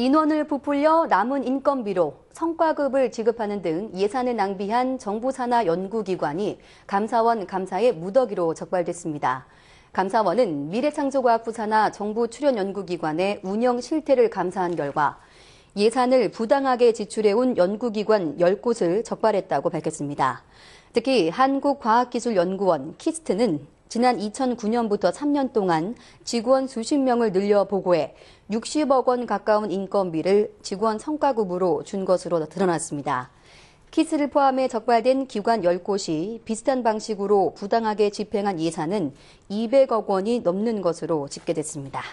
인원을 부풀려 남은 인건비로 성과급을 지급하는 등 예산을 낭비한 정부 산하 연구기관이 감사원 감사의 무더기로 적발됐습니다. 감사원은 미래창조과학부 산하 정부 출연 연구기관의 운영 실태를 감사한 결과 예산을 부당하게 지출해온 연구기관 10곳을 적발했다고 밝혔습니다. 특히 한국과학기술연구원 키스트는 지난 2009년부터 3년 동안 직원 수십 명을 늘려 보고해 60억 원 가까운 인건비를 직원 성과급으로 준 것으로 드러났습니다. 키스를 포함해 적발된 기관 10곳이 비슷한 방식으로 부당하게 집행한 예산은 200억 원이 넘는 것으로 집계됐습니다.